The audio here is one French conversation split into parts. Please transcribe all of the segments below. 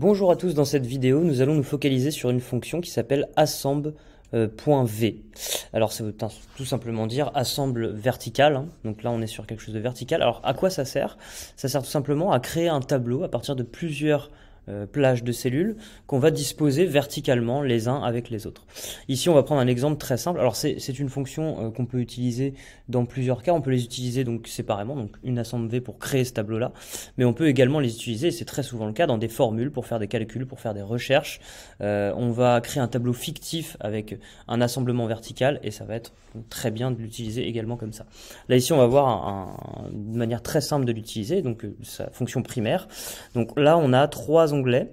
Bonjour à tous, dans cette vidéo nous allons nous focaliser sur une fonction qui s'appelle assemble.v. Euh, Alors ça veut tout simplement dire assemble vertical, hein. donc là on est sur quelque chose de vertical. Alors à quoi ça sert Ça sert tout simplement à créer un tableau à partir de plusieurs euh, plage de cellules qu'on va disposer verticalement les uns avec les autres. Ici, on va prendre un exemple très simple. Alors, c'est une fonction euh, qu'on peut utiliser dans plusieurs cas. On peut les utiliser donc séparément, donc une assemble V pour créer ce tableau-là, mais on peut également les utiliser, c'est très souvent le cas, dans des formules pour faire des calculs, pour faire des recherches. Euh, on va créer un tableau fictif avec un assemblement vertical, et ça va être très bien de l'utiliser également comme ça. Là, ici, on va voir une manière très simple de l'utiliser, donc sa fonction primaire. Donc là, on a trois anglais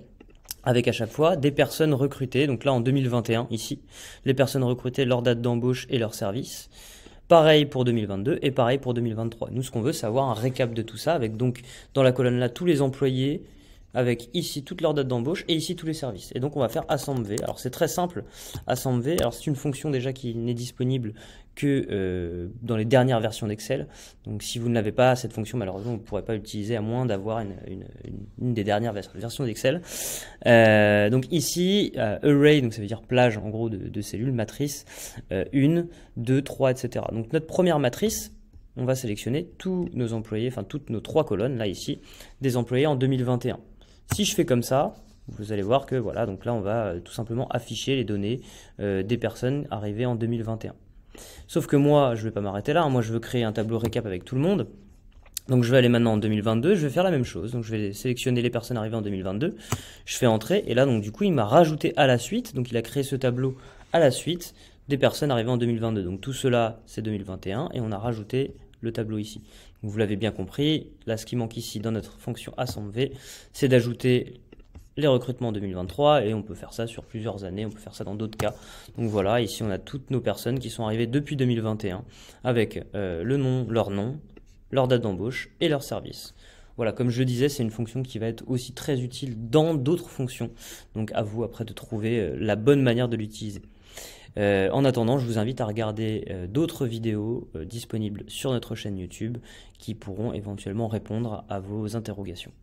avec à chaque fois des personnes recrutées. Donc là, en 2021, ici, les personnes recrutées, leur date d'embauche et leur service. Pareil pour 2022 et pareil pour 2023. Nous, ce qu'on veut, c'est avoir un récap de tout ça avec donc dans la colonne là tous les employés, avec ici toutes leurs dates d'embauche et ici tous les services. Et donc on va faire assembler Alors c'est très simple, assemble Alors c'est une fonction déjà qui n'est disponible que euh, dans les dernières versions d'Excel. Donc si vous ne l'avez pas, cette fonction malheureusement vous ne pourrez pas l'utiliser à moins d'avoir une, des dernières versions d'Excel. Euh, donc ici, euh, array, donc ça veut dire plage en gros de, de cellules, matrice, 1, 2, 3, etc. Donc notre première matrice, on va sélectionner tous nos employés, enfin toutes nos trois colonnes, là ici, des employés en 2021. Si je fais comme ça, vous allez voir que voilà, donc là on va euh, tout simplement afficher les données euh, des personnes arrivées en 2021. Sauf que moi, je ne vais pas m'arrêter là, hein. moi je veux créer un tableau récap avec tout le monde. Donc je vais aller maintenant en 2022, je vais faire la même chose. Donc je vais sélectionner les personnes arrivées en 2022, je fais entrer et là donc du coup il m'a rajouté à la suite, donc il a créé ce tableau à la suite des personnes arrivées en 2022. Donc tout cela, c'est 2021 et on a rajouté le tableau ici. Vous l'avez bien compris, là ce qui manque ici dans notre fonction assemblée, c'est d'ajouter les recrutements 2023 et on peut faire ça sur plusieurs années, on peut faire ça dans d'autres cas. Donc voilà, ici on a toutes nos personnes qui sont arrivées depuis 2021 avec euh, le nom, leur nom, leur date d'embauche et leur service voilà, comme je disais, c'est une fonction qui va être aussi très utile dans d'autres fonctions. Donc à vous après de trouver euh, la bonne manière de l'utiliser. Euh, en attendant, je vous invite à regarder euh, d'autres vidéos disponibles sur notre chaîne YouTube qui pourront éventuellement répondre à vos interrogations.